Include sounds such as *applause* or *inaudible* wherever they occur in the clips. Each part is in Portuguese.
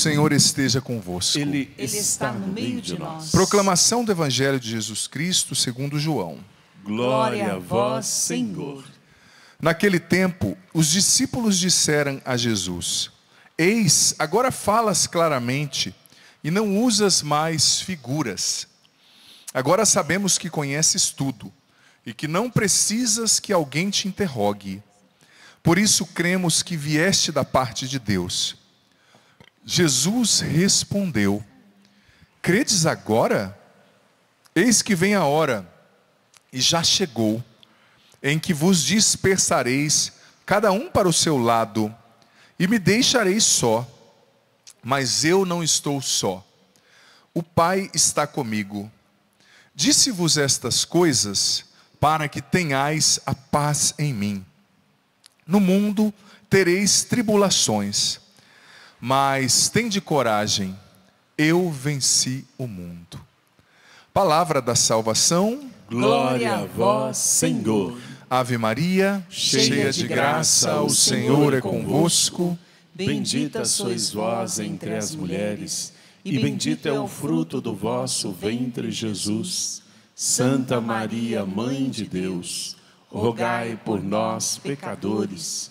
Senhor esteja convosco. Ele está no meio de nós. Proclamação do Evangelho de Jesus Cristo segundo João. Glória a vós, Senhor. Naquele tempo, os discípulos disseram a Jesus: Eis, agora falas claramente e não usas mais figuras. Agora sabemos que conheces tudo e que não precisas que alguém te interrogue. Por isso cremos que vieste da parte de Deus. Jesus respondeu: Credes agora? Eis que vem a hora, e já chegou, em que vos dispersareis, cada um para o seu lado, e me deixareis só. Mas eu não estou só. O Pai está comigo. Disse-vos estas coisas para que tenhais a paz em mim. No mundo tereis tribulações mas tende coragem, eu venci o mundo. Palavra da salvação. Glória a vós, Senhor. Ave Maria, cheia de graça, o Senhor é, é convosco. Bendita sois vós entre as mulheres, e bendito é o fruto do vosso ventre, Jesus. Santa Maria, Mãe de Deus, rogai por nós, pecadores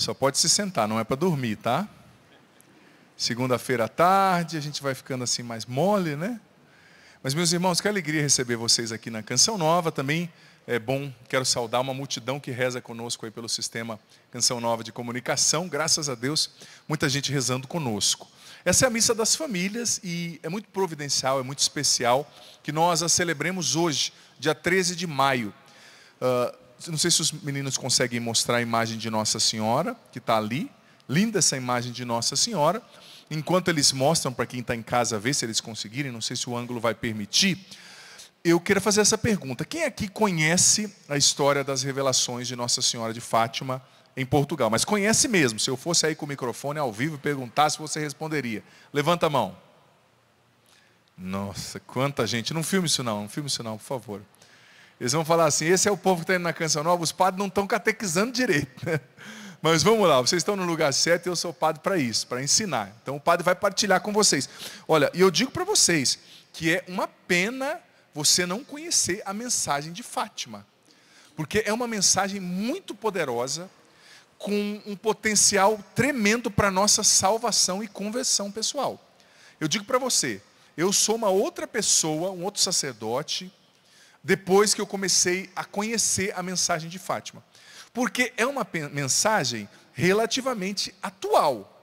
Só pode se sentar, não é para dormir, tá? Segunda-feira à tarde, a gente vai ficando assim mais mole, né? Mas, meus irmãos, que alegria receber vocês aqui na Canção Nova também. É bom, quero saudar uma multidão que reza conosco aí pelo sistema Canção Nova de Comunicação. Graças a Deus, muita gente rezando conosco. Essa é a missa das famílias e é muito providencial, é muito especial que nós a celebremos hoje, dia 13 de maio. Uh, não sei se os meninos conseguem mostrar a imagem de Nossa Senhora, que está ali. Linda essa imagem de Nossa Senhora. Enquanto eles mostram para quem está em casa ver se eles conseguirem, não sei se o ângulo vai permitir. Eu queria fazer essa pergunta: quem aqui conhece a história das revelações de Nossa Senhora de Fátima em Portugal? Mas conhece mesmo? Se eu fosse aí com o microfone ao vivo e perguntasse, você responderia. Levanta a mão. Nossa, quanta gente. Não filme isso não, não filme isso não, por favor. Eles vão falar assim: esse é o povo que está indo na Canção Nova, os padres não estão catequizando direito. Né? *laughs* Mas vamos lá, vocês estão no lugar certo e eu sou padre para isso, para ensinar. Então o padre vai partilhar com vocês. Olha, e eu digo para vocês que é uma pena você não conhecer a mensagem de Fátima, porque é uma mensagem muito poderosa, com um potencial tremendo para a nossa salvação e conversão pessoal. Eu digo para você, eu sou uma outra pessoa, um outro sacerdote, depois que eu comecei a conhecer a mensagem de Fátima. Porque é uma mensagem relativamente atual.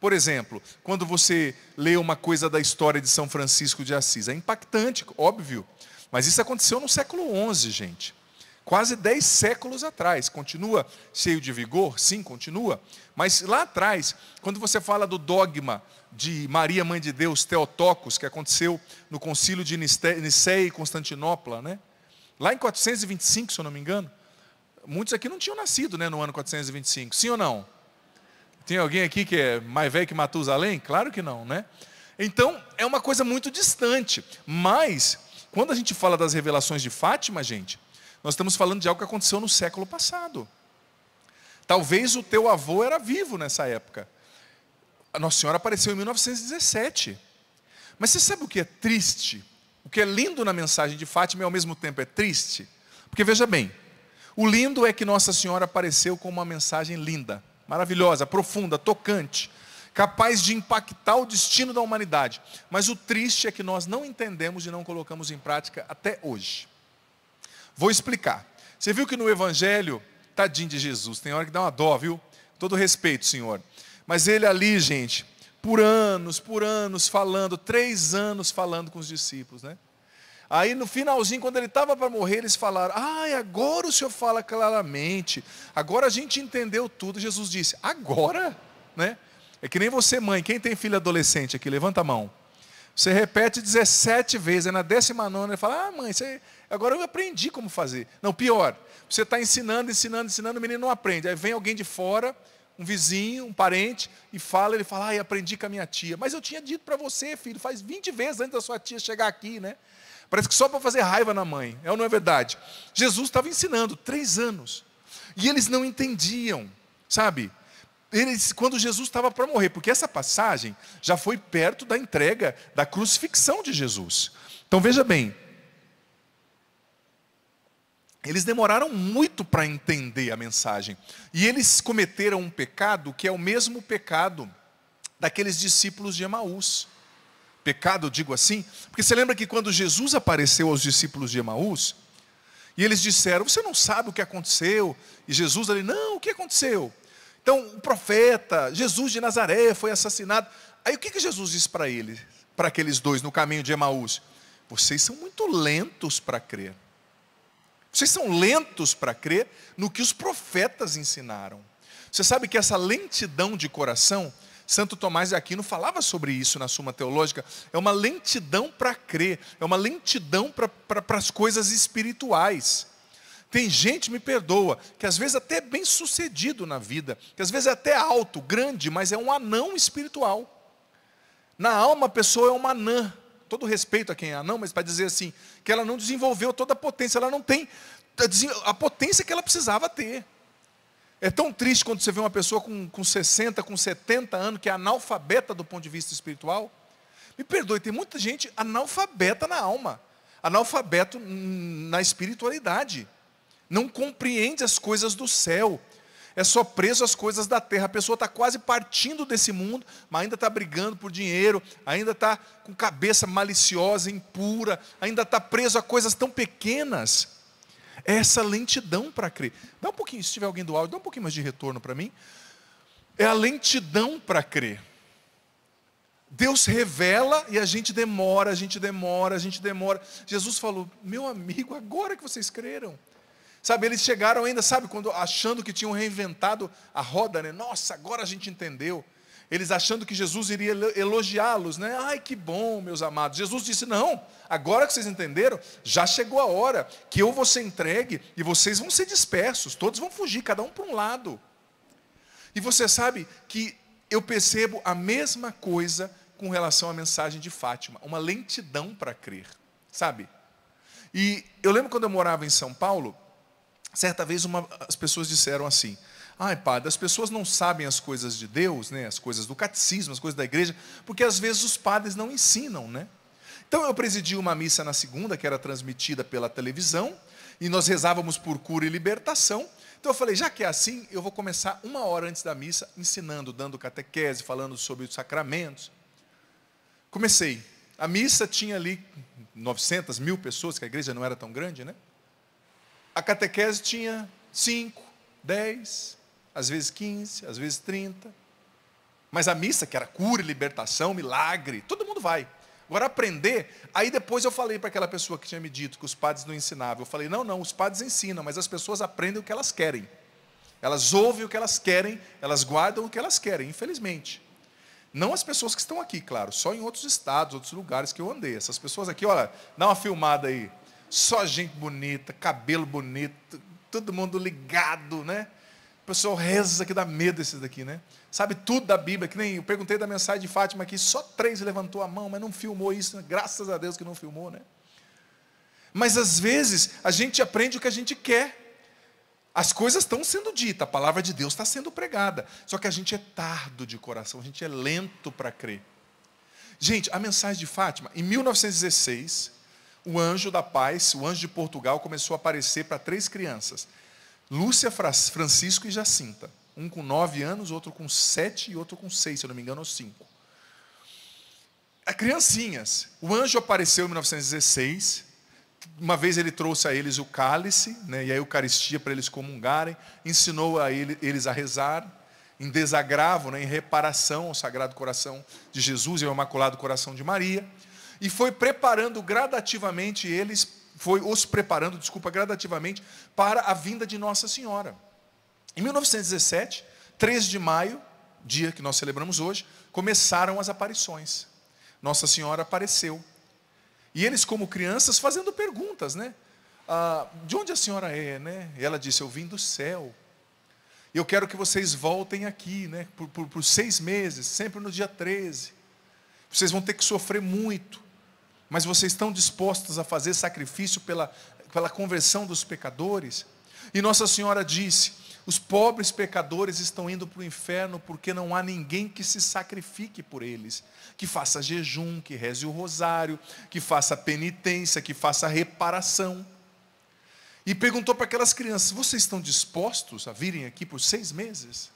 Por exemplo, quando você lê uma coisa da história de São Francisco de Assis, é impactante, óbvio, mas isso aconteceu no século XI, gente. Quase dez séculos atrás. Continua cheio de vigor? Sim, continua. Mas lá atrás, quando você fala do dogma de Maria, mãe de Deus, Teotocos, que aconteceu no concílio de Nicéia e Constantinopla, né? lá em 425, se eu não me engano, muitos aqui não tinham nascido né, no ano 425, sim ou não? Tem alguém aqui que é mais velho que Matusalém? Claro que não, né? Então, é uma coisa muito distante. Mas, quando a gente fala das revelações de Fátima, gente, nós estamos falando de algo que aconteceu no século passado. Talvez o teu avô era vivo nessa época. A Nossa Senhora apareceu em 1917. Mas você sabe o que é triste? O que é lindo na mensagem de Fátima e ao mesmo tempo é triste? Porque veja bem, o lindo é que Nossa Senhora apareceu com uma mensagem linda, maravilhosa, profunda, tocante, capaz de impactar o destino da humanidade. Mas o triste é que nós não entendemos e não colocamos em prática até hoje. Vou explicar. Você viu que no Evangelho Tadinho de Jesus, tem hora que dá uma dó, viu? Todo respeito, Senhor. Mas ele ali, gente, por anos, por anos falando, três anos falando com os discípulos, né? Aí no finalzinho, quando ele estava para morrer, eles falaram: Ah, agora o senhor fala claramente, agora a gente entendeu tudo. Jesus disse: Agora? Né? É que nem você, mãe, quem tem filho adolescente aqui, levanta a mão. Você repete 17 vezes, aí na 19 ele fala: Ah, mãe, você Agora eu aprendi como fazer. Não, pior, você está ensinando, ensinando, ensinando, o menino não aprende. Aí vem alguém de fora, um vizinho, um parente, e fala, ele fala, ai, aprendi com a minha tia. Mas eu tinha dito para você, filho, faz 20 vezes antes da sua tia chegar aqui, né? Parece que só para fazer raiva na mãe. É ou não é verdade? Jesus estava ensinando, três anos. E eles não entendiam, sabe? Eles, quando Jesus estava para morrer, porque essa passagem já foi perto da entrega, da crucifixão de Jesus. Então veja bem, eles demoraram muito para entender a mensagem. E eles cometeram um pecado que é o mesmo pecado daqueles discípulos de Emaús. Pecado, digo assim, porque você lembra que quando Jesus apareceu aos discípulos de Emaús, e eles disseram: Você não sabe o que aconteceu? E Jesus ali: Não, o que aconteceu? Então, o profeta, Jesus de Nazaré, foi assassinado. Aí o que, que Jesus disse para eles, para aqueles dois no caminho de Emaús? Vocês são muito lentos para crer. Vocês são lentos para crer no que os profetas ensinaram. Você sabe que essa lentidão de coração, Santo Tomás de Aquino falava sobre isso na Suma Teológica, é uma lentidão para crer, é uma lentidão para pra, as coisas espirituais. Tem gente, me perdoa, que às vezes até é bem sucedido na vida, que às vezes é até alto, grande, mas é um anão espiritual. Na alma a pessoa é uma anã, todo respeito a quem é anão, mas para dizer assim, que ela não desenvolveu toda a potência, ela não tem tá a potência que ela precisava ter. É tão triste quando você vê uma pessoa com, com 60, com 70 anos, que é analfabeta do ponto de vista espiritual. Me perdoe, tem muita gente analfabeta na alma, analfabeto na espiritualidade. Não compreende as coisas do céu, é só preso às coisas da terra. A pessoa está quase partindo desse mundo, mas ainda está brigando por dinheiro, ainda está com cabeça maliciosa, impura, ainda está preso a coisas tão pequenas. É essa lentidão para crer. Dá um pouquinho, se tiver alguém do áudio, dá um pouquinho mais de retorno para mim. É a lentidão para crer. Deus revela e a gente demora, a gente demora, a gente demora. Jesus falou: Meu amigo, agora que vocês creram. Sabe, eles chegaram ainda, sabe, quando achando que tinham reinventado a roda, né? Nossa, agora a gente entendeu. Eles achando que Jesus iria elogiá-los, né? Ai, que bom, meus amados. Jesus disse: "Não, agora que vocês entenderam, já chegou a hora que eu vou ser entregue e vocês vão ser dispersos, todos vão fugir, cada um para um lado". E você sabe que eu percebo a mesma coisa com relação à mensagem de Fátima, uma lentidão para crer, sabe? E eu lembro quando eu morava em São Paulo, Certa vez uma, as pessoas disseram assim: Ai, padre, as pessoas não sabem as coisas de Deus, né? as coisas do catecismo, as coisas da igreja, porque às vezes os padres não ensinam, né? Então eu presidi uma missa na segunda, que era transmitida pela televisão, e nós rezávamos por cura e libertação. Então eu falei, já que é assim, eu vou começar uma hora antes da missa, ensinando, dando catequese, falando sobre os sacramentos. Comecei. A missa tinha ali 900 mil pessoas, que a igreja não era tão grande, né? a catequese tinha 5, 10, às vezes 15, às vezes 30. Mas a missa, que era cura, libertação, milagre, todo mundo vai. Agora aprender, aí depois eu falei para aquela pessoa que tinha me dito que os padres não ensinavam. Eu falei: "Não, não, os padres ensinam, mas as pessoas aprendem o que elas querem. Elas ouvem o que elas querem, elas guardam o que elas querem, infelizmente. Não as pessoas que estão aqui, claro, só em outros estados, outros lugares que eu andei. Essas pessoas aqui, olha, dá uma filmada aí. Só gente bonita, cabelo bonito, todo mundo ligado, né? O pessoal reza que dá medo esses daqui, né? Sabe tudo da Bíblia, que nem eu perguntei da mensagem de Fátima aqui, só três levantou a mão, mas não filmou isso, né? graças a Deus que não filmou, né? Mas às vezes a gente aprende o que a gente quer. As coisas estão sendo ditas, a palavra de Deus está sendo pregada. Só que a gente é tardo de coração, a gente é lento para crer. Gente, a mensagem de Fátima, em 1916, o anjo da paz, o anjo de Portugal, começou a aparecer para três crianças: Lúcia, Francisco e Jacinta. Um com nove anos, outro com sete e outro com seis, se eu não me engano, ou cinco. A criancinhas. O anjo apareceu em 1916. Uma vez ele trouxe a eles o cálice, né, e a Eucaristia para eles comungarem, ensinou a ele, eles a rezar, em desagravo, né, em reparação ao Sagrado Coração de Jesus e ao Imaculado Coração de Maria e foi preparando gradativamente eles, foi os preparando, desculpa, gradativamente para a vinda de Nossa Senhora. Em 1917, 3 de maio, dia que nós celebramos hoje, começaram as aparições. Nossa Senhora apareceu. E eles, como crianças, fazendo perguntas, né? Ah, de onde a senhora é, né? E ela disse: Eu vim do céu. Eu quero que vocês voltem aqui, né? Por, por, por seis meses, sempre no dia 13. Vocês vão ter que sofrer muito mas vocês estão dispostos a fazer sacrifício pela, pela conversão dos pecadores? E Nossa Senhora disse: os pobres pecadores estão indo para o inferno porque não há ninguém que se sacrifique por eles, que faça jejum, que reze o rosário, que faça penitência, que faça reparação. E perguntou para aquelas crianças: vocês estão dispostos a virem aqui por seis meses?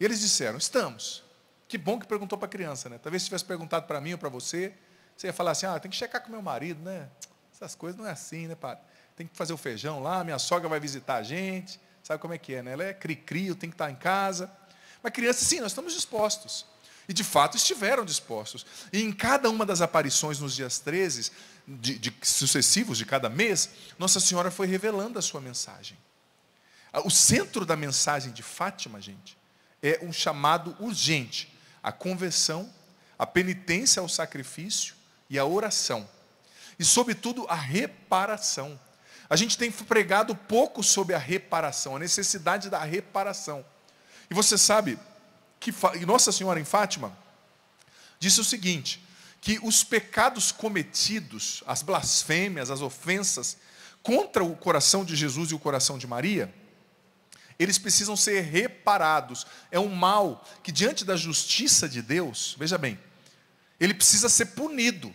E eles disseram: estamos. Que bom que perguntou para a criança, né? Talvez tivesse perguntado para mim ou para você, você ia falar assim, ah, tem que checar com meu marido, né? Essas coisas não é assim, né, padre? Tem que fazer o feijão lá, minha sogra vai visitar a gente. Sabe como é que é, né? Ela é cri-cri, eu tenho que estar em casa. Mas crianças, sim, nós estamos dispostos. E de fato estiveram dispostos. E em cada uma das aparições nos dias 13, de, de, sucessivos de cada mês, Nossa Senhora foi revelando a sua mensagem. Ah, o centro da mensagem de Fátima, gente, é um chamado urgente à conversão, à penitência ao sacrifício e a oração. E, sobretudo, a reparação. A gente tem pregado pouco sobre a reparação, a necessidade da reparação. E você sabe que Nossa Senhora em Fátima disse o seguinte: que os pecados cometidos, as blasfêmias, as ofensas contra o coração de Jesus e o coração de Maria, eles precisam ser reparados. É um mal que, diante da justiça de Deus, veja bem, ele precisa ser punido.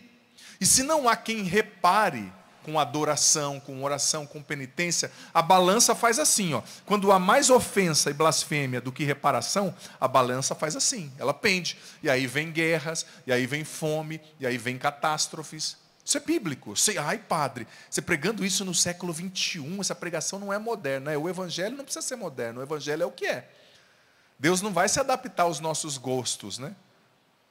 E se não há quem repare com adoração, com oração, com penitência, a balança faz assim, ó. Quando há mais ofensa e blasfêmia do que reparação, a balança faz assim, ela pende. E aí vem guerras, e aí vem fome, e aí vem catástrofes. Isso é bíblico. Você, ai, padre, você pregando isso no século 21, essa pregação não é moderna. É, o evangelho não precisa ser moderno, o evangelho é o que é. Deus não vai se adaptar aos nossos gostos, né?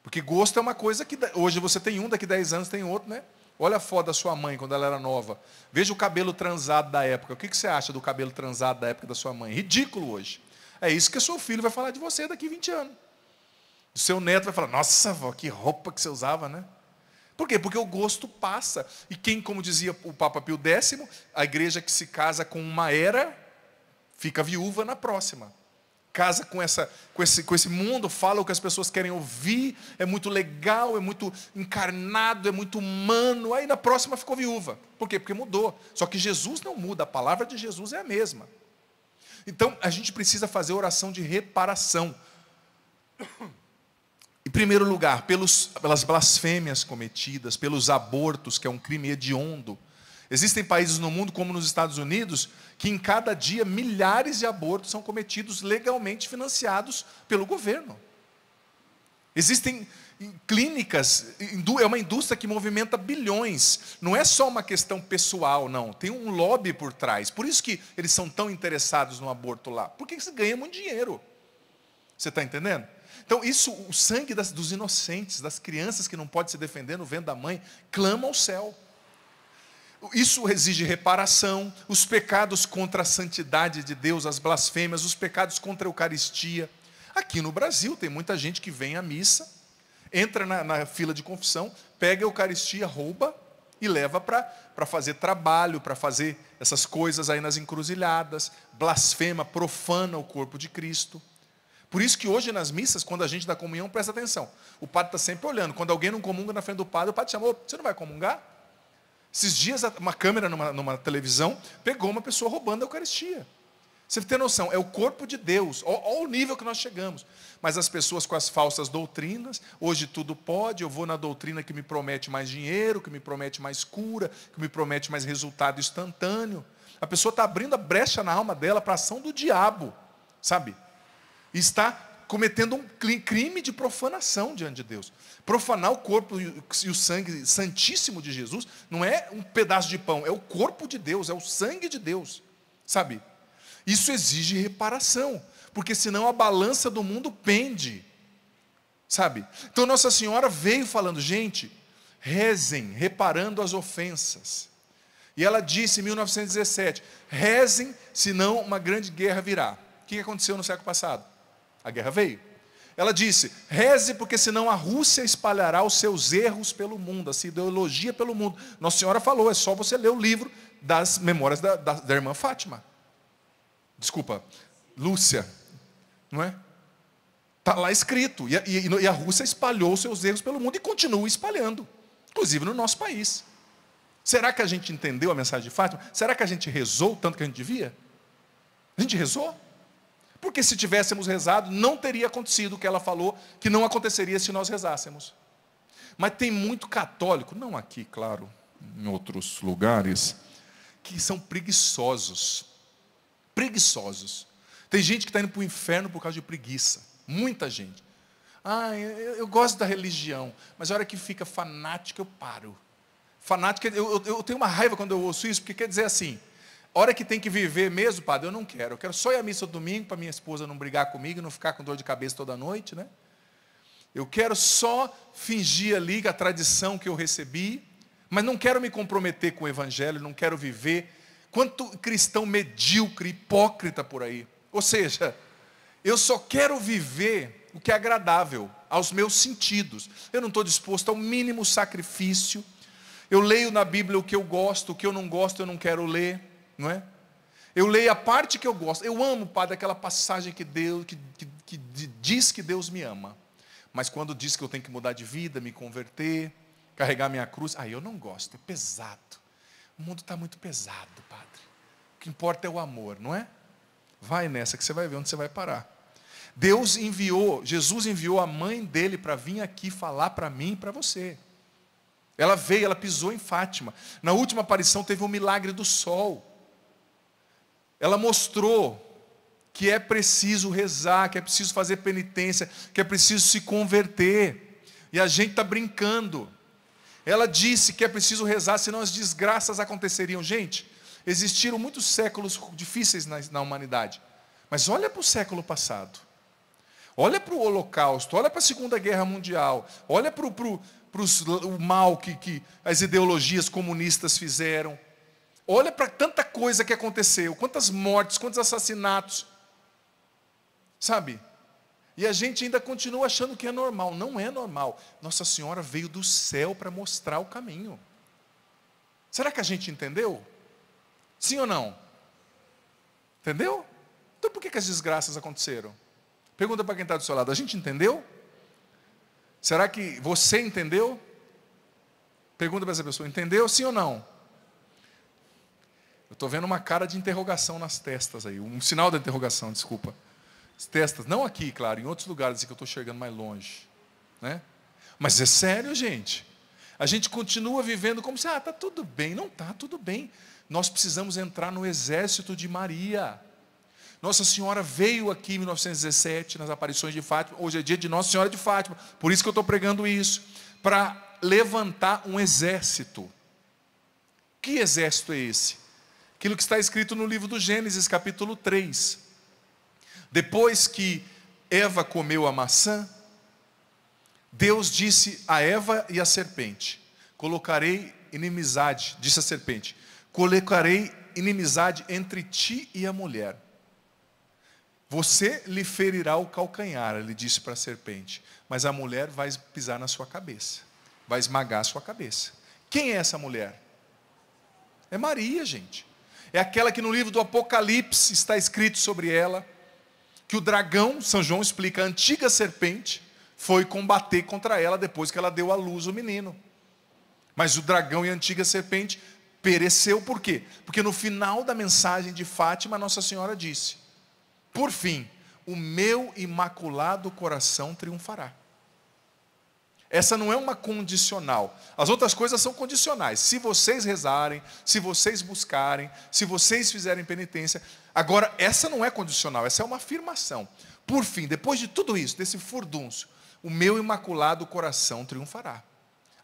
Porque gosto é uma coisa que hoje você tem um, daqui 10 anos tem outro, né? Olha a foto da sua mãe quando ela era nova. Veja o cabelo transado da época. O que, você acha do cabelo transado da época da sua mãe? Ridículo hoje. É isso que seu filho vai falar de você daqui 20 anos. O seu neto vai falar: Nossa, vó, que roupa que você usava, né? Por quê? Porque o gosto passa. E quem, como dizia o Papa Pio X, a igreja que se casa com uma era, fica viúva na próxima casa com, essa, com, esse, com esse mundo, fala o que as pessoas querem ouvir, é muito legal, é muito encarnado, é muito humano. Aí na próxima ficou viúva. Por quê? Porque mudou. Só que Jesus não muda, a palavra de Jesus é a mesma. Então a gente precisa fazer oração de reparação. Em primeiro lugar, pelos, pelas blasfêmias cometidas, pelos abortos, que é um crime hediondo Existem países no mundo, como nos Estados Unidos, que em cada dia milhares de abortos são cometidos legalmente financiados pelo governo. Existem clínicas, é uma indústria que movimenta bilhões. Não é só uma questão pessoal, não. Tem um lobby por trás. Por isso que eles são tão interessados no aborto lá. Porque eles ganha muito dinheiro. Você está entendendo? Então, isso, o sangue das, dos inocentes, das crianças que não pode se defender no vento da mãe, clama ao céu. Isso exige reparação, os pecados contra a santidade de Deus, as blasfêmias, os pecados contra a Eucaristia. Aqui no Brasil tem muita gente que vem à missa, entra na, na fila de confissão, pega a Eucaristia, rouba e leva para fazer trabalho, para fazer essas coisas aí nas encruzilhadas, blasfema, profana o corpo de Cristo. Por isso que hoje nas missas, quando a gente dá comunhão, presta atenção. O padre está sempre olhando. Quando alguém não comunga na frente do padre, o padre chamou, você não vai comungar? Esses dias, uma câmera numa, numa televisão pegou uma pessoa roubando a Eucaristia. Você tem noção, é o corpo de Deus, olha o nível que nós chegamos. Mas as pessoas com as falsas doutrinas, hoje tudo pode, eu vou na doutrina que me promete mais dinheiro, que me promete mais cura, que me promete mais resultado instantâneo. A pessoa está abrindo a brecha na alma dela para a ação do diabo, sabe? E está cometendo um crime de profanação diante de Deus. Profanar o corpo e o sangue santíssimo de Jesus não é um pedaço de pão, é o corpo de Deus, é o sangue de Deus, sabe? Isso exige reparação, porque senão a balança do mundo pende, sabe? Então Nossa Senhora veio falando, gente, rezem, reparando as ofensas. E ela disse em 1917: rezem, senão uma grande guerra virá. O que aconteceu no século passado? A guerra veio. Ela disse: reze, porque senão a Rússia espalhará os seus erros pelo mundo, a sua ideologia pelo mundo. Nossa Senhora falou, é só você ler o livro das memórias da, da, da irmã Fátima. Desculpa, Lúcia, não é? Está lá escrito. E a, e, e a Rússia espalhou os seus erros pelo mundo e continua espalhando, inclusive no nosso país. Será que a gente entendeu a mensagem de Fátima? Será que a gente rezou tanto que a gente devia? A gente rezou? Porque se tivéssemos rezado, não teria acontecido o que ela falou, que não aconteceria se nós rezássemos. Mas tem muito católico, não aqui, claro, em outros lugares, que são preguiçosos. Preguiçosos. Tem gente que está indo para o inferno por causa de preguiça. Muita gente. Ah, eu, eu gosto da religião, mas a hora que fica fanático, eu paro. Fanático, eu, eu, eu tenho uma raiva quando eu ouço isso, porque quer dizer assim, hora que tem que viver mesmo, padre, eu não quero. Eu quero só ir à missa domingo para minha esposa não brigar comigo, não ficar com dor de cabeça toda noite, né? Eu quero só fingir ali a tradição que eu recebi, mas não quero me comprometer com o evangelho, não quero viver. Quanto cristão medíocre, hipócrita por aí. Ou seja, eu só quero viver o que é agradável aos meus sentidos. Eu não estou disposto ao mínimo sacrifício. Eu leio na Bíblia o que eu gosto, o que eu não gosto, eu não quero ler não é? Eu leio a parte que eu gosto. Eu amo, Padre, aquela passagem que Deus que, que, que diz que Deus me ama. Mas quando diz que eu tenho que mudar de vida, me converter, carregar minha cruz, aí eu não gosto, é pesado. O mundo está muito pesado, Padre. O que importa é o amor, não é? Vai nessa que você vai ver onde você vai parar. Deus enviou, Jesus enviou a mãe dele para vir aqui falar para mim e para você. Ela veio, ela pisou em Fátima. Na última aparição teve o um milagre do sol ela mostrou que é preciso rezar, que é preciso fazer penitência, que é preciso se converter. E a gente está brincando. Ela disse que é preciso rezar, senão as desgraças aconteceriam. Gente, existiram muitos séculos difíceis na, na humanidade. Mas olha para o século passado. Olha para o Holocausto, olha para a Segunda Guerra Mundial, olha para o, mal que, que as ideologias comunistas fizeram, Olha para tanta coisa que aconteceu, quantas mortes, quantos assassinatos. Sabe? E a gente ainda continua achando que é normal. Não é normal. Nossa Senhora veio do céu para mostrar o caminho. Será que a gente entendeu? Sim ou não? Entendeu? Então por que, que as desgraças aconteceram? Pergunta para quem está do seu lado: a gente entendeu? Será que você entendeu? Pergunta para essa pessoa: entendeu sim ou não? Eu estou vendo uma cara de interrogação nas testas aí, um sinal de interrogação, desculpa. As testas, não aqui, claro, em outros lugares assim que eu estou chegando mais longe. Né? Mas é sério, gente. A gente continua vivendo como se, ah, está tudo bem. Não está tudo bem. Nós precisamos entrar no exército de Maria. Nossa Senhora veio aqui em 1917, nas aparições de Fátima. Hoje é dia de Nossa Senhora de Fátima. Por isso que eu estou pregando isso. Para levantar um exército. Que exército é esse? Aquilo que está escrito no livro do Gênesis, capítulo 3. Depois que Eva comeu a maçã, Deus disse a Eva e à serpente: Colocarei inimizade, disse a serpente, colocarei inimizade entre ti e a mulher. Você lhe ferirá o calcanhar, ele disse para a serpente, mas a mulher vai pisar na sua cabeça, vai esmagar a sua cabeça. Quem é essa mulher? É Maria, gente. É aquela que no livro do Apocalipse está escrito sobre ela, que o dragão, São João explica, a antiga serpente, foi combater contra ela depois que ela deu à luz o menino. Mas o dragão e a antiga serpente pereceu por quê? Porque no final da mensagem de Fátima, Nossa Senhora disse: Por fim, o meu imaculado coração triunfará. Essa não é uma condicional. As outras coisas são condicionais. Se vocês rezarem, se vocês buscarem, se vocês fizerem penitência. Agora, essa não é condicional, essa é uma afirmação. Por fim, depois de tudo isso, desse furdúncio, o meu imaculado coração triunfará.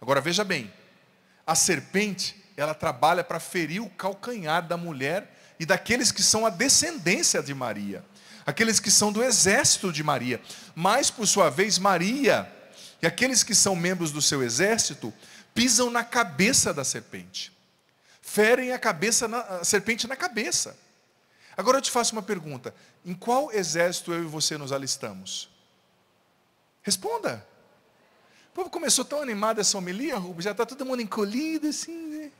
Agora veja bem, a serpente, ela trabalha para ferir o calcanhar da mulher e daqueles que são a descendência de Maria, aqueles que são do exército de Maria. Mas por sua vez, Maria e aqueles que são membros do seu exército pisam na cabeça da serpente, ferem a, cabeça na, a serpente na cabeça. Agora eu te faço uma pergunta: em qual exército eu e você nos alistamos? Responda. O povo começou tão animado essa homilia, já está todo mundo encolhido assim. Né?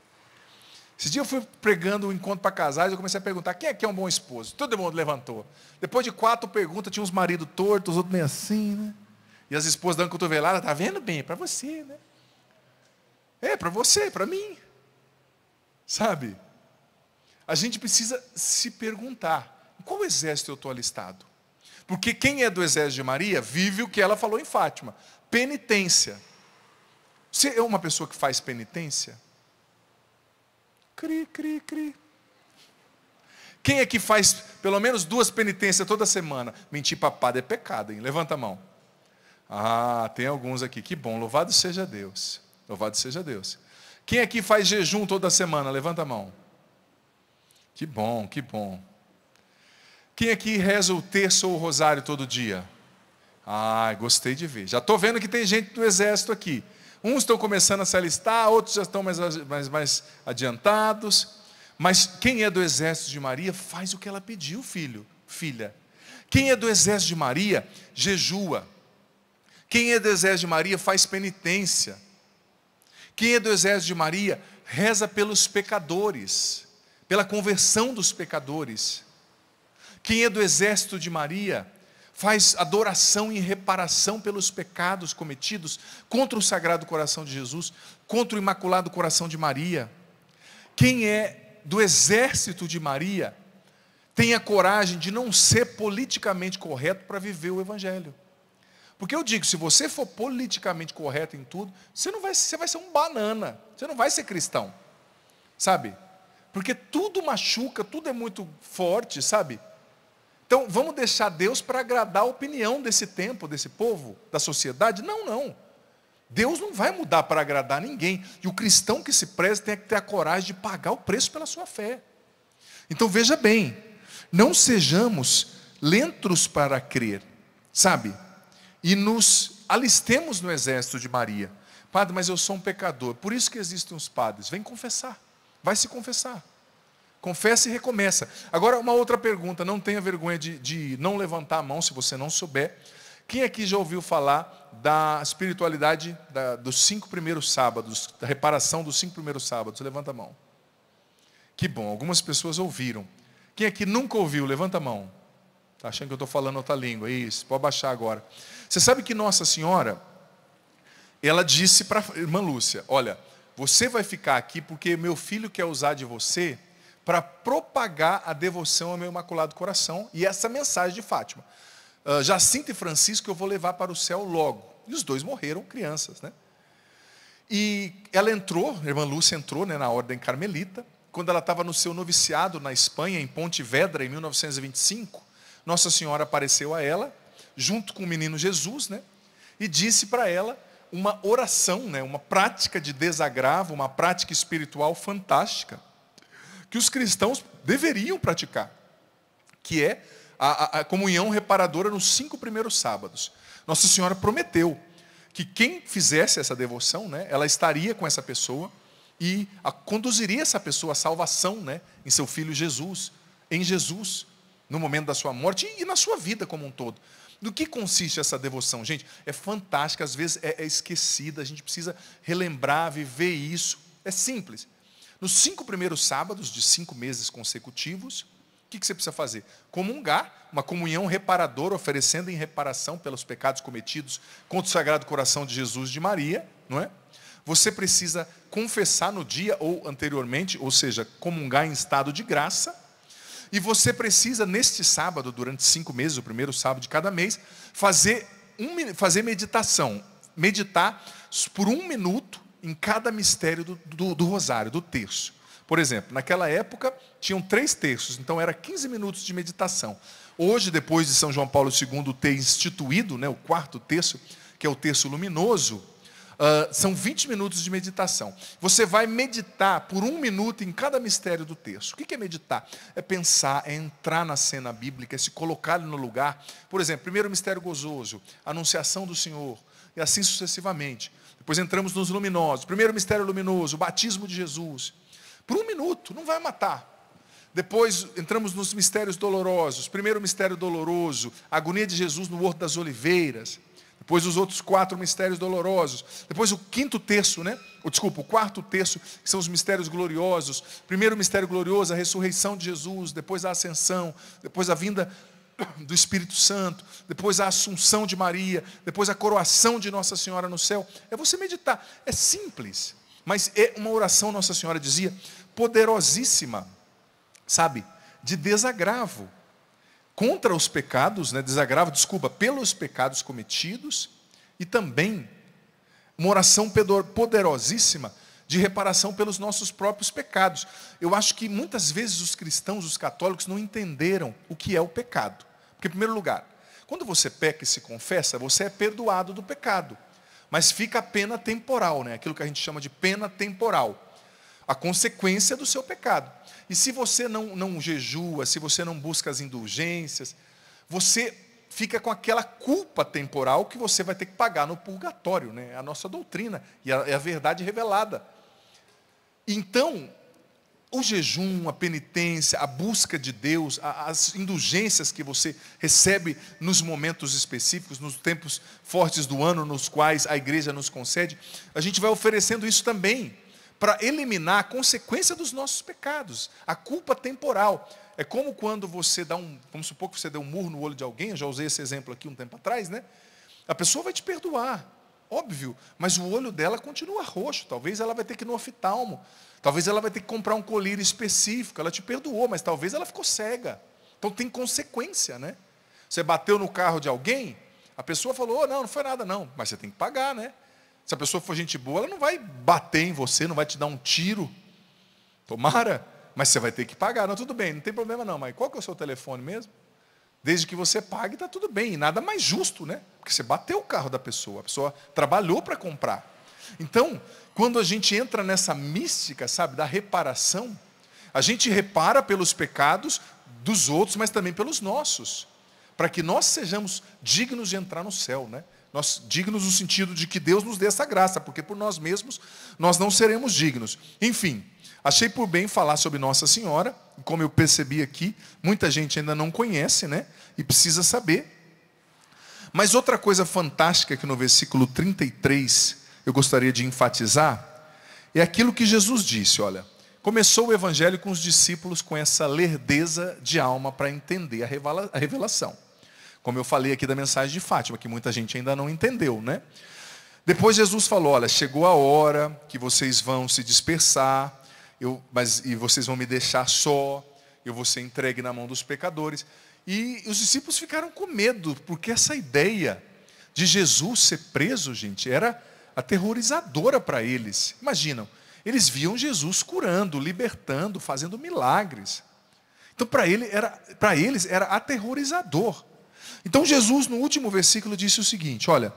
Esse dia eu fui pregando um encontro para casais, eu comecei a perguntar quem é que é um bom esposo. Todo mundo levantou. Depois de quatro perguntas, tinha uns maridos tortos, outros meio assim, né? E as esposas dando cotovelada, tá vendo bem? É para você, né? É para você, é para mim. Sabe? A gente precisa se perguntar: em qual exército eu estou alistado? Porque quem é do exército de Maria vive o que ela falou em Fátima: penitência. Você é uma pessoa que faz penitência? Cri, cri, cri. Quem é que faz pelo menos duas penitências toda semana? Mentir papado é pecado, hein? Levanta a mão. Ah, tem alguns aqui. Que bom, louvado seja Deus. Louvado seja Deus. Quem aqui faz jejum toda semana? Levanta a mão. Que bom, que bom. Quem aqui reza o terço ou o rosário todo dia? Ah, gostei de ver. Já estou vendo que tem gente do exército aqui. Uns estão começando a se alistar, outros já estão mais, mais, mais adiantados. Mas quem é do exército de Maria faz o que ela pediu, filho, filha. Quem é do exército de Maria jejua, quem é do exército de Maria faz penitência. Quem é do exército de Maria reza pelos pecadores, pela conversão dos pecadores. Quem é do exército de Maria faz adoração e reparação pelos pecados cometidos contra o Sagrado Coração de Jesus, contra o Imaculado Coração de Maria. Quem é do exército de Maria tem a coragem de não ser politicamente correto para viver o Evangelho. Porque eu digo, se você for politicamente correto em tudo, você não vai, você vai ser um banana, você não vai ser cristão. Sabe? Porque tudo machuca, tudo é muito forte, sabe? Então, vamos deixar Deus para agradar a opinião desse tempo, desse povo, da sociedade? Não, não. Deus não vai mudar para agradar ninguém. E o cristão que se preza tem que ter a coragem de pagar o preço pela sua fé. Então, veja bem, não sejamos lentos para crer, sabe? e nos alistemos no exército de Maria. Padre, mas eu sou um pecador. Por isso que existem os padres. Vem confessar. Vai se confessar. Confessa e recomeça. Agora, uma outra pergunta. Não tenha vergonha de, de não levantar a mão se você não souber. Quem aqui já ouviu falar da espiritualidade da, dos cinco primeiros sábados, da reparação dos cinco primeiros sábados? Levanta a mão. Que bom, algumas pessoas ouviram. Quem aqui nunca ouviu, levanta a mão. Está achando que eu estou falando outra língua? Isso, pode baixar agora. Você sabe que Nossa Senhora, ela disse para a irmã Lúcia: Olha, você vai ficar aqui porque meu filho quer usar de você para propagar a devoção ao meu Imaculado Coração e essa mensagem de Fátima. Uh, ah, Jacinto e Francisco eu vou levar para o céu logo. E os dois morreram crianças, né? E ela entrou, a irmã Lúcia entrou né, na ordem carmelita, quando ela estava no seu noviciado na Espanha, em Pontevedra, em 1925, Nossa Senhora apareceu a ela junto com o menino Jesus, né? E disse para ela uma oração, né? Uma prática de desagravo, uma prática espiritual fantástica que os cristãos deveriam praticar, que é a, a, a comunhão reparadora nos cinco primeiros sábados. Nossa Senhora prometeu que quem fizesse essa devoção, né, ela estaria com essa pessoa e conduziria essa pessoa à salvação, né, em seu filho Jesus, em Jesus, no momento da sua morte e na sua vida como um todo. Do que consiste essa devoção? Gente, é fantástica, às vezes é, é esquecida, a gente precisa relembrar, viver isso. É simples. Nos cinco primeiros sábados de cinco meses consecutivos, o que, que, você precisa fazer? Comungar, uma comunhão reparadora, oferecendo em reparação pelos pecados cometidos contra o Sagrado Coração de Jesus e de Maria, não é? Você precisa confessar no dia ou anteriormente, ou seja, comungar em estado de graça. E você precisa, neste sábado, durante cinco meses, o primeiro sábado de cada mês, fazer, um, fazer meditação. Meditar por um minuto em cada mistério do, do, do rosário, do terço. Por exemplo, naquela época tinham três terços, então era 15 minutos de meditação. Hoje, depois de São João Paulo II ter instituído né, o quarto terço, que é o terço luminoso, Uh, são 20 minutos de meditação. Você vai meditar por um minuto em cada mistério do texto. O que é meditar? É pensar, é entrar na cena bíblica, é se colocar no lugar. Por exemplo, primeiro mistério gozoso, anunciação do Senhor, e assim sucessivamente. Depois entramos nos luminosos. Primeiro mistério luminoso, o batismo de Jesus. Por um minuto, não vai matar. Depois entramos nos mistérios dolorosos. Primeiro mistério doloroso, a agonia de Jesus no Horto das Oliveiras. Depois os outros quatro mistérios dolorosos. Depois o quinto terço, né? desculpa, o quarto terço, que são os mistérios gloriosos. Primeiro mistério glorioso, a ressurreição de Jesus. Depois a ascensão. Depois a vinda do Espírito Santo, depois a assunção de Maria, depois a coroação de Nossa Senhora no céu. É você meditar. É simples, mas é uma oração, Nossa Senhora dizia, poderosíssima, sabe? De desagravo contra os pecados, né, desagravo, desculpa, pelos pecados cometidos, e também uma oração poderosíssima de reparação pelos nossos próprios pecados. Eu acho que muitas vezes os cristãos, os católicos, não entenderam o que é o pecado. Porque, em primeiro lugar, quando você peca e se confessa, você é perdoado do pecado. Mas fica a pena temporal, né? aquilo que a gente chama de pena temporal a consequência do seu pecado. E se você não, não jejua, se você não busca as indulgências, você fica com aquela culpa temporal que você vai ter que pagar no purgatório, né? É a nossa doutrina e a, a verdade revelada. Então, o jejum, a penitência, a busca de Deus, a, as indulgências que você recebe nos momentos específicos, nos tempos fortes do ano nos quais a igreja nos concede, a gente vai oferecendo isso também para eliminar a consequência dos nossos pecados, a culpa temporal. É como quando você dá um, vamos supor que você deu um murro no olho de alguém, eu já usei esse exemplo aqui um tempo atrás, né? A pessoa vai te perdoar, óbvio, mas o olho dela continua roxo, talvez ela vai ter que ir no oftalmo, talvez ela vai ter que comprar um colírio específico, ela te perdoou, mas talvez ela ficou cega. Então tem consequência, né? Você bateu no carro de alguém, a pessoa falou, oh, não, não foi nada não, mas você tem que pagar, né? Se a pessoa for gente boa, ela não vai bater em você, não vai te dar um tiro. Tomara, mas você vai ter que pagar. Não, tudo bem, não tem problema não, mas qual que é o seu telefone mesmo? Desde que você pague, está tudo bem. E nada mais justo, né? Porque você bateu o carro da pessoa, a pessoa trabalhou para comprar. Então, quando a gente entra nessa mística, sabe, da reparação, a gente repara pelos pecados dos outros, mas também pelos nossos, para que nós sejamos dignos de entrar no céu, né? Nós dignos no sentido de que Deus nos dê essa graça, porque por nós mesmos nós não seremos dignos. Enfim, achei por bem falar sobre Nossa Senhora, como eu percebi aqui, muita gente ainda não conhece, né? E precisa saber. Mas outra coisa fantástica que no versículo 33 eu gostaria de enfatizar é aquilo que Jesus disse, olha. Começou o evangelho com os discípulos com essa lerdeza de alma para entender a revelação. Como eu falei aqui da mensagem de Fátima, que muita gente ainda não entendeu, né? Depois Jesus falou: Olha, chegou a hora que vocês vão se dispersar, eu, mas, e vocês vão me deixar só, eu vou ser entregue na mão dos pecadores. E os discípulos ficaram com medo, porque essa ideia de Jesus ser preso, gente, era aterrorizadora para eles. Imaginam, eles viam Jesus curando, libertando, fazendo milagres. Então, para ele era, eles era aterrorizador. Então Jesus, no último versículo, disse o seguinte: Olha,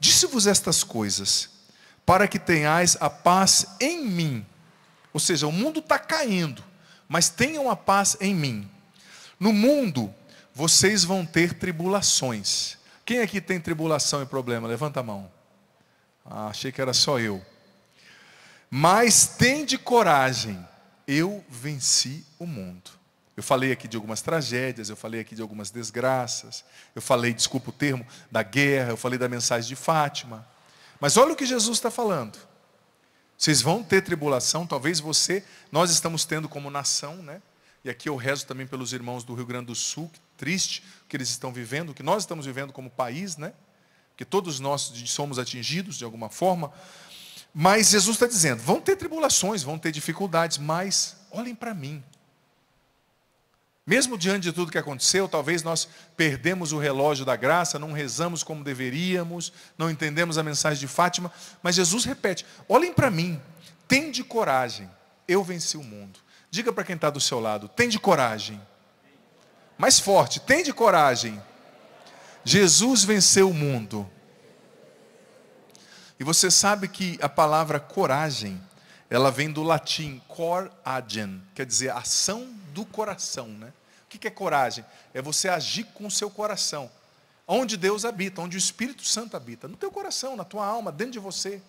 disse-vos estas coisas, para que tenhais a paz em mim. Ou seja, o mundo está caindo, mas tenham a paz em mim. No mundo, vocês vão ter tribulações. Quem aqui tem tribulação e problema? Levanta a mão. Ah, achei que era só eu. Mas tem de coragem, eu venci o mundo. Eu falei aqui de algumas tragédias, eu falei aqui de algumas desgraças, eu falei, desculpa o termo, da guerra, eu falei da mensagem de Fátima. Mas olha o que Jesus está falando. Vocês vão ter tribulação, talvez você, nós estamos tendo como nação, né? E aqui eu rezo também pelos irmãos do Rio Grande do Sul, que triste que eles estão vivendo, que nós estamos vivendo como país, né? Que todos nós somos atingidos de alguma forma. Mas Jesus está dizendo: vão ter tribulações, vão ter dificuldades, mas olhem para mim, mesmo diante de tudo que aconteceu, talvez nós perdemos o relógio da graça, não rezamos como deveríamos, não entendemos a mensagem de Fátima, mas Jesus repete: olhem para mim, tem de coragem, eu venci o mundo. Diga para quem está do seu lado: tem de coragem. Mais forte, tem de coragem. Jesus venceu o mundo. E você sabe que a palavra coragem, ela vem do latim cor agem, quer dizer ação do coração, né? que, que é coragem? É você agir com o seu coração. Onde Deus habita, onde o Espírito Santo habita, no teu coração, na tua alma, dentro de você.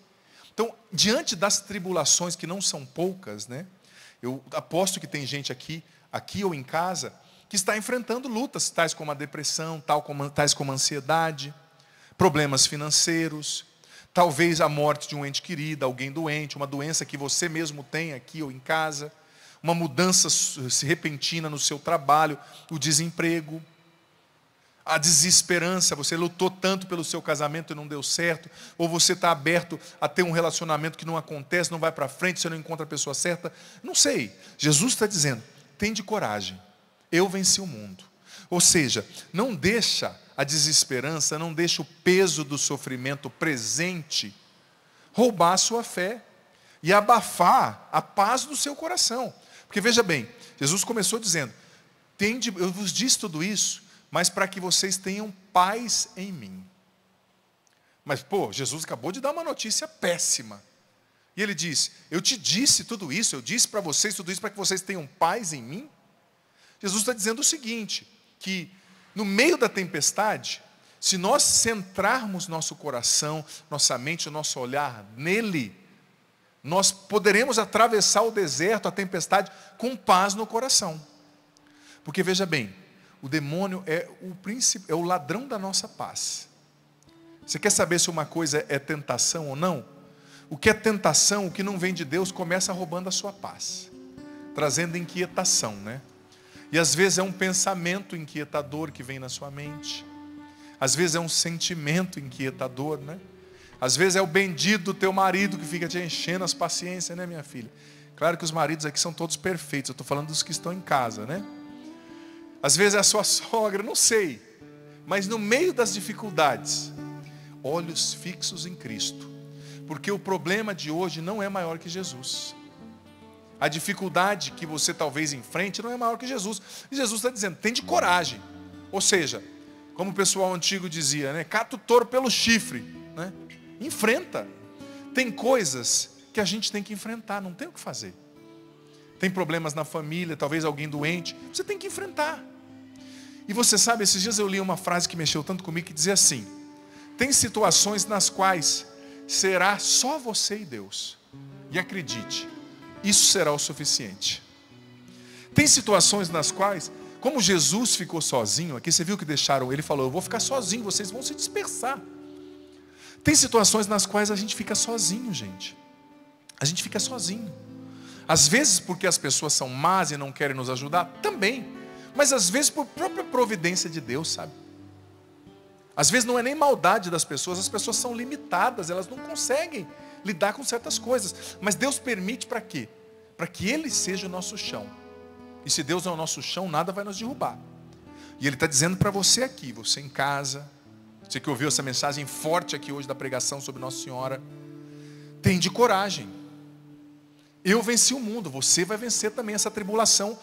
Então, diante das tribulações que não são poucas, né? Eu aposto que tem gente aqui, aqui ou em casa, que está enfrentando lutas, tais como a depressão, tal como, tais como a ansiedade, problemas financeiros, talvez a morte de um ente querido, alguém doente, uma doença que você mesmo tem aqui ou em casa uma mudança repentina no seu trabalho, o desemprego, a desesperança, você lutou tanto pelo seu casamento e não deu certo, ou você está aberto a ter um relacionamento que não acontece, não vai para frente, você não encontra a pessoa certa. Não sei. Jesus está dizendo: tem de coragem, eu venci o mundo. Ou seja, não deixa a desesperança, não deixa o peso do sofrimento presente roubar a sua fé e abafar a paz do seu coração. Porque veja bem, Jesus começou dizendo: Tende, eu vos disse tudo isso, mas para que vocês tenham paz em mim. Mas, pô, Jesus acabou de dar uma notícia péssima. E ele diz: Eu te disse tudo isso, eu disse para vocês tudo isso para que vocês tenham paz em mim. Jesus está dizendo o seguinte: que no meio da tempestade, se nós centrarmos nosso coração, nossa mente, o nosso olhar nele, nós poderemos atravessar o deserto, a tempestade, com paz no coração. Porque veja bem, o demônio é o príncipe, é o ladrão da nossa paz. Você quer saber se uma coisa é tentação ou não? O que é tentação, o que não vem de Deus, começa roubando a sua paz, trazendo inquietação, né? E às vezes é um pensamento inquietador que vem na sua mente. Às vezes é um sentimento inquietador, né? Às vezes é o bendito do teu marido que fica te enchendo as paciências, né, minha filha? Claro que os maridos aqui são todos perfeitos, eu estou falando dos que estão em casa, né? Às vezes é a sua *laughs* sogra, não sei. Mas no meio das dificuldades, olhos fixos em Cristo. Porque o problema de hoje não é maior que Jesus. A dificuldade que você talvez enfrente não é maior que Jesus. E Jesus está dizendo, tem de coragem. Ou seja, como o pessoal antigo dizia, né? Cata o touro pelo chifre, né? Enfrenta. Tem coisas que a gente tem que enfrentar, não tem o que fazer. Tem problemas na família, talvez alguém doente, você tem que enfrentar. E você sabe, esses dias eu li uma frase que mexeu tanto comigo que dizia assim: Tem situações nas quais será só você e Deus. E acredite, isso será o suficiente. Tem situações nas quais, como Jesus ficou sozinho, aqui você viu que deixaram ele falou: Eu vou ficar sozinho, vocês vão se dispersar. Tem situações nas quais a gente fica sozinho, gente. A gente fica sozinho. Às vezes porque as pessoas são más e não querem nos ajudar, também. Mas às vezes por própria providência de Deus, sabe? Às vezes não é nem maldade das pessoas, as pessoas são limitadas, elas não conseguem lidar com certas coisas. Mas Deus permite para quê? Para que Ele seja o nosso chão. E se Deus é o nosso chão, nada vai nos derrubar. E Ele está dizendo para você aqui, você em casa, você que ouviu essa mensagem forte aqui hoje da pregação sobre Nossa Senhora, tem de coragem. Eu venci o mundo, você vai vencer também essa tribulação,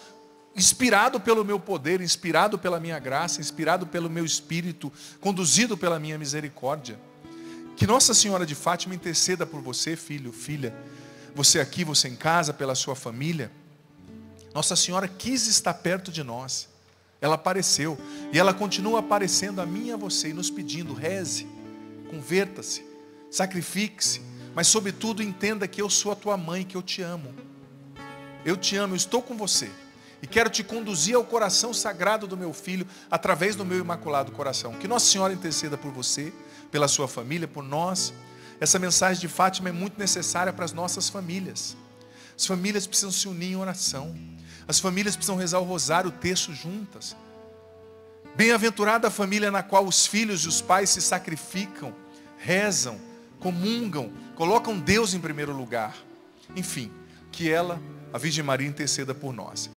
inspirado pelo meu poder, inspirado pela minha graça, inspirado pelo meu espírito, conduzido pela minha misericórdia. Que Nossa Senhora de Fátima interceda por você, filho, filha, você aqui, você em casa, pela sua família. Nossa Senhora quis estar perto de nós. Ela apareceu e ela continua aparecendo a mim e a você e nos pedindo: reze, converta-se, sacrifique-se, mas sobretudo entenda que eu sou a tua mãe, que eu te amo. Eu te amo, eu estou com você e quero te conduzir ao coração sagrado do meu filho através do meu imaculado coração. Que Nossa Senhora interceda por você, pela sua família, por nós. Essa mensagem de Fátima é muito necessária para as nossas famílias. As famílias precisam se unir em oração. As famílias precisam rezar o rosário, o terço juntas. Bem-aventurada a família na qual os filhos e os pais se sacrificam, rezam, comungam, colocam Deus em primeiro lugar. Enfim, que ela, a Virgem Maria, interceda por nós.